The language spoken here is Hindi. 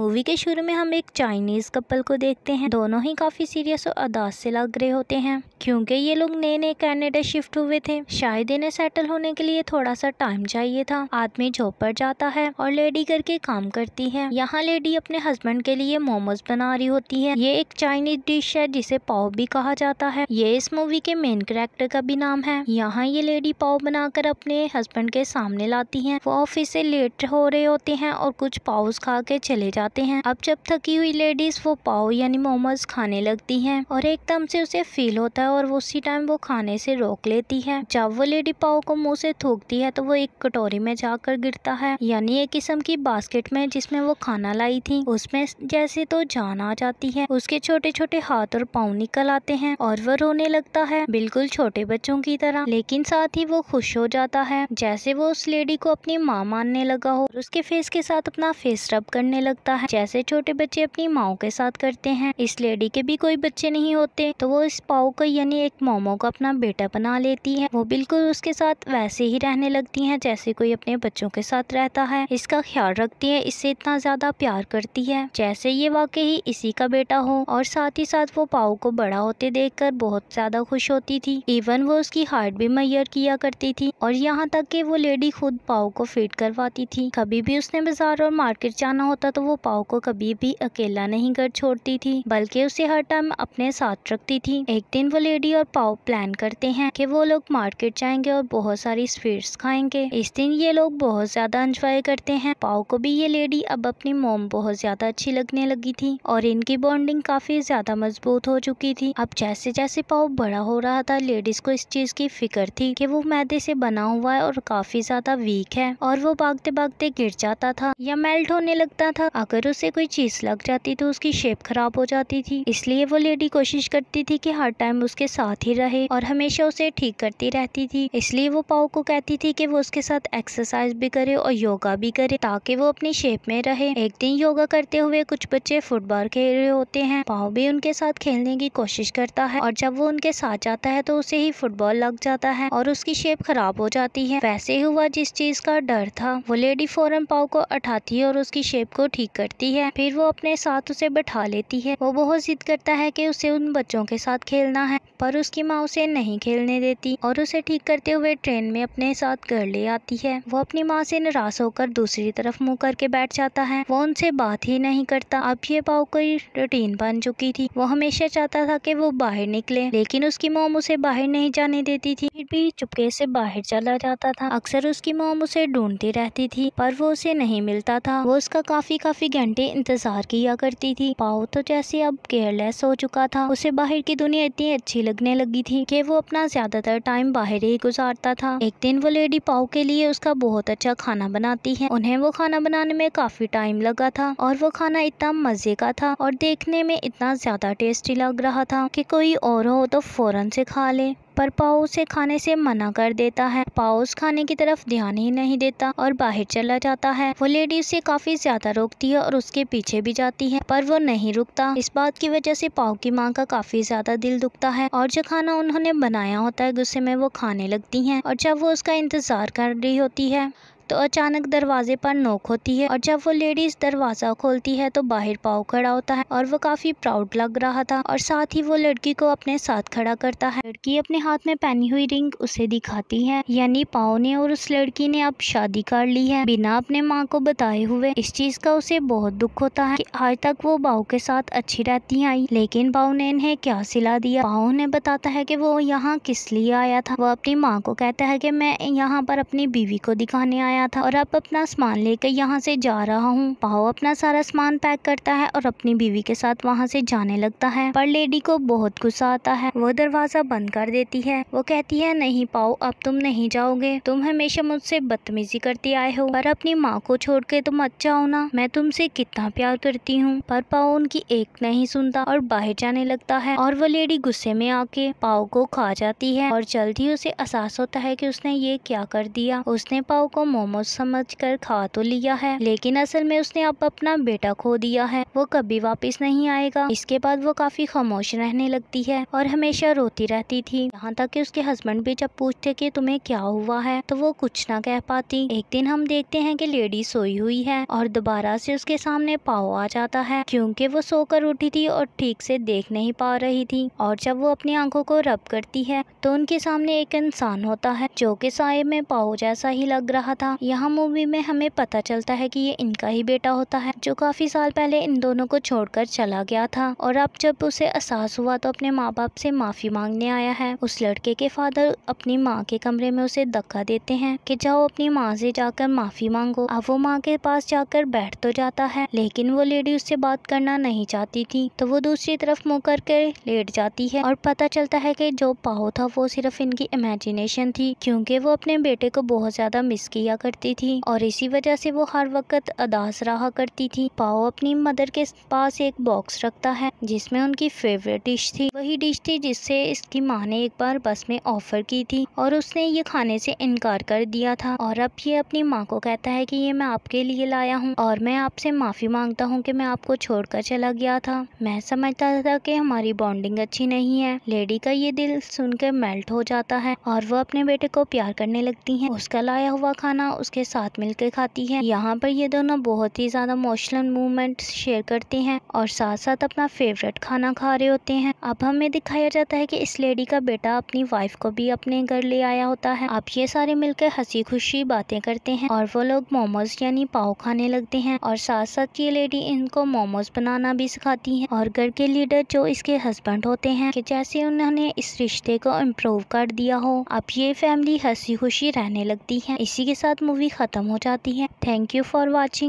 मूवी के शुरू में हम एक चाइनीज़ कपल को देखते हैं दोनों ही काफ़ी सीरियस और अदास से लग रहे होते हैं क्योंकि ये लोग नए नए कैनेडा शिफ्ट हुए थे शायद इन्हें सेटल होने के लिए थोड़ा सा टाइम चाहिए था आदमी जॉब पर जाता है और लेडी घर के काम करती है यहाँ लेडी अपने हस्बैंड के लिए मोमोज बना रही होती है ये एक चाइनीज डिश है जिसे पाव भी कहा जाता है ये इस मूवी के मेन करेक्टर का भी नाम है यहाँ ये लेडी पाव बनाकर अपने हस्बैंड के सामने लाती है वो ऑफिस से लेट हो रहे होते हैं और कुछ पाउस खा के चले जाते जाते हैं अब जब थकी हुई लेडीज वो पाव यानी मोमोज खाने लगती हैं और एकदम से उसे फील होता है और उसी टाइम वो खाने से रोक लेती है जब वो लेडी पाव को मुंह से थूकती है तो वो एक कटोरी में जाकर गिरता है यानी एक किस्म की बास्केट में जिसमें वो खाना लाई थी उसमें जैसे तो जान आ जाती है उसके छोटे छोटे हाथ और पाँव निकल आते हैं और वो रोने लगता है बिल्कुल छोटे बच्चों की तरह लेकिन साथ ही वो खुश हो जाता है जैसे वो उस लेडी को अपनी माँ मानने लगा हो उसके फेस के साथ अपना फेस रब करने लगता होता है जैसे छोटे बच्चे अपनी माओ के साथ करते हैं इस लेडी के भी कोई बच्चे नहीं होते तो वो इस पाओ को यानी एक मोमो को अपना बेटा बना लेती है वो बिल्कुल उसके साथ वैसे ही रहने लगती है जैसे कोई अपने बच्चों के साथ रहता है इसका ख्याल रखती है इससे इतना ज्यादा प्यार करती है जैसे ये वाकई ही इसी का बेटा हो और साथ ही साथ वो पाओ को बड़ा होते कर बहुत ज्यादा खुश होती थी इवन वो उसकी हार्ट भी मैयर किया करती थी और यहाँ तक कि वो लेडी खुद पाओ को फीड करवाती थी कभी भी उसने बाजार और मार्केट जाना होता तो वो पाओ को कभी भी अकेला नहीं घर छोड़ती थी बल्कि उसे हर टाइम अपने साथ रखती थी एक दिन वो लेडी और पाओ प्लान करते हैं कि वो लोग मार्केट जाएंगे और बहुत सारी स्वीट्स खाएंगे इस दिन ये लोग बहुत ज्यादा इंजॉय करते हैं पाओ को भी ये लेडी अब अपनी मोम बहुत ज्यादा अच्छी लगने लगी थी और इनकी बॉन्डिंग काफी ज्यादा मजबूत हो चुकी थी अब जैसे जैसे पाओ बड़ा हो रहा था लेडीज को इस चीज की फिक्र थी कि वो मैदे से बना हुआ है और काफी ज्यादा वीक है और वो भागते भागते गिर जाता था या मेल्ट होने लगता था अगर उसे कोई चीज़ लग जाती तो उसकी शेप खराब हो जाती थी इसलिए वो लेडी कोशिश करती थी कि हर टाइम उसके साथ ही रहे और हमेशा उसे ठीक करती रहती थी इसलिए वो पाओ को कहती थी कि वो उसके साथ एक्सरसाइज भी करे और योगा भी करे ताकि वो अपनी शेप में रहे एक दिन योगा करते हुए कुछ बच्चे फुटबॉल खेल रहे होते हैं पाओ भी उनके साथ खेलने की कोशिश करता है और जब वो उनके साथ जाता है तो उसे ही फुटबॉल लग जाता है और उसकी शेप खराब हो जाती है वैसे हुआ जिस चीज का डर था वो लेडी फौरन पाओ को उठाती है और उसकी शेप को ठीक करती है फिर वो अपने साथ उसे बैठा लेती है वो बहुत जिद करता है कि उसे उन बच्चों के साथ खेलना है पर उसकी माँ उसे नहीं खेलने देती और उसे ठीक करते हुए ट्रेन में अपने साथ घर ले आती है वो अपनी माँ से निराश होकर दूसरी तरफ मुँह करके बैठ जाता है वो उनसे बात ही नहीं करता अब ये पाव कोई रूटीन बन चुकी थी वो हमेशा चाहता था कि वो बाहर निकले लेकिन उसकी मोम उसे बाहर नहीं जाने देती थी फिर भी चुपके से बाहर चला जाता था अक्सर उसकी मोम उसे ढूंढती रहती थी पर वो उसे नहीं मिलता था वो उसका काफी काफी घंटे इंतजार किया करती थी पाओ तो जैसे अब केयरलेस हो चुका था उसे बाहर की दुनिया इतनी अच्छी लगने लगी थी कि वो अपना ज्यादातर टाइम बाहर ही गुजारता था एक दिन वो लेडी पाओ के लिए उसका बहुत अच्छा खाना बनाती है उन्हें वो खाना बनाने में काफी टाइम लगा था और वो खाना इतना मजे का था और देखने में इतना ज्यादा टेस्टी लग रहा था की कोई और हो तो फौरन से खा ले पर पाओ उसे खाने से मना कर देता है पाओ उस खाने की तरफ ध्यान ही नहीं देता और बाहर चला जाता है वो लेडी उसे काफी ज्यादा रोकती है और उसके पीछे भी जाती है पर वो नहीं रुकता इस बात की वजह से पाओ की माँ का काफी ज्यादा दिल दुखता है और जो खाना उन्होंने बनाया होता है गुस्से में वो खाने लगती है और जब वो उसका इंतजार कर रही होती है तो अचानक दरवाजे पर नोक होती है और जब वो लेडीज दरवाजा खोलती है तो बाहर पाओ खड़ा होता है और वो काफी प्राउड लग रहा था और साथ ही वो लड़की को अपने साथ खड़ा करता है लड़की अपने हाथ में पहनी हुई रिंग उसे दिखाती है यानी पाओ ने और उस लड़की ने अब शादी कर ली है बिना अपने माँ को बताए हुए इस चीज का उसे बहुत दुख होता है कि आज तक वो बाऊ के साथ अच्छी रहती आई लेकिन बाऊ ने इन्हें क्या सिला दिया बाऊ ने बताता है कि वो यहाँ किस लिए आया था वो अपनी माँ को कहता है कि मैं यहाँ पर अपनी बीवी को दिखाने आया आया था और अब अपना सामान लेकर यहाँ से जा रहा हूँ पाओ अपना सारा सामान पैक करता है और अपनी बीवी के साथ वहाँ से जाने लगता है पर लेडी को बहुत गुस्सा आता है वो दरवाजा बंद कर देती है वो कहती है नहीं पाओ अब तुम नहीं जाओगे तुम हमेशा मुझसे बदतमीजी करती आए हो पर अपनी माँ को छोड़ के तुम अच्छा हो ना मैं तुमसे कितना प्यार करती हूँ पर पाओ उनकी एक नहीं सुनता और बाहर जाने लगता है और वो लेडी गुस्से में आके पाओ को खा जाती है और जल्द ही उसे एहसास होता है कि उसने ये क्या कर दिया उसने पाओ को मोमो मोहम्मद समझ कर खा तो लिया है लेकिन असल में उसने अब अपना बेटा खो दिया है वो कभी वापस नहीं आएगा इसके बाद वो काफी खामोश रहने लगती है और हमेशा रोती रहती थी यहाँ तक कि उसके हस्बैंड भी जब पूछते कि तुम्हें क्या हुआ है तो वो कुछ ना कह पाती एक दिन हम देखते हैं कि लेडी सोई हुई है और दोबारा से उसके सामने पाओ आ जाता है क्योंकि वो सोकर उठी थी और ठीक से देख नहीं पा रही थी और जब वो अपनी आंखों को रब करती है तो उनके सामने एक इंसान होता है जो कि साय में पाओ जैसा ही लग रहा था यहाँ मूवी में हमें पता चलता है कि ये इनका ही बेटा होता है जो काफी साल पहले इन दोनों को छोड़कर चला गया था और अब जब उसे एहसास हुआ तो अपने माँ बाप से माफी मांगने आया है उस लड़के के फादर अपनी माँ के कमरे में उसे धक्का देते हैं कि जाओ अपनी माँ से जाकर माफी मांगो अब वो माँ के पास जाकर बैठ तो जाता है लेकिन वो लेडी उससे बात करना नहीं चाहती थी तो वो दूसरी तरफ मुँह करके लेट जाती है और पता चलता है की जो पाओ था वो सिर्फ इनकी इमेजिनेशन थी क्यूँकी वो अपने बेटे को बहुत ज्यादा मिस किया करती थी और इसी वजह से वो हर वक्त अदास रहा करती थी पाओ अपनी मदर के पास एक बॉक्स रखता है जिसमें उनकी फेवरेट डिश थी वही डिश थी जिससे इसकी माँ ने एक बार बस में ऑफर की थी और उसने ये खाने से इनकार कर दिया था और अब ये अपनी माँ को कहता है कि ये मैं आपके लिए लाया हूँ और मैं आपसे माफ़ी मांगता हूँ कि मैं आपको छोड़कर चला गया था मैं समझता था कि हमारी बॉन्डिंग अच्छी नहीं है लेडी का ये दिल सुनकर मेल्ट हो जाता है और वो अपने बेटे को प्यार करने लगती है उसका लाया हुआ खाना सना उसके साथ मिलकर खाती है यहाँ पर ये दोनों बहुत ही ज़्यादा मोशनल मूवमेंट शेयर करते हैं और साथ साथ अपना फेवरेट खाना खा रहे होते हैं अब हमें दिखाया जाता है कि इस लेडी का बेटा अपनी वाइफ को भी अपने घर ले आया होता है अब ये सारे मिलकर हंसी खुशी बातें करते हैं और वो लोग मोमोज यानी पाव खाने लगते हैं और साथ साथ ये लेडी इनको मोमोज बनाना भी सिखाती है और घर के लीडर जो इसके हस्बैंड होते हैं कि जैसे उन्होंने इस रिश्ते को इम्प्रूव कर दिया हो अब ये फैमिली हंसी खुशी रहने लगती है इसी के साथ साथ मूवी ख़त्म हो जाती है थैंक यू फॉर वॉचिंग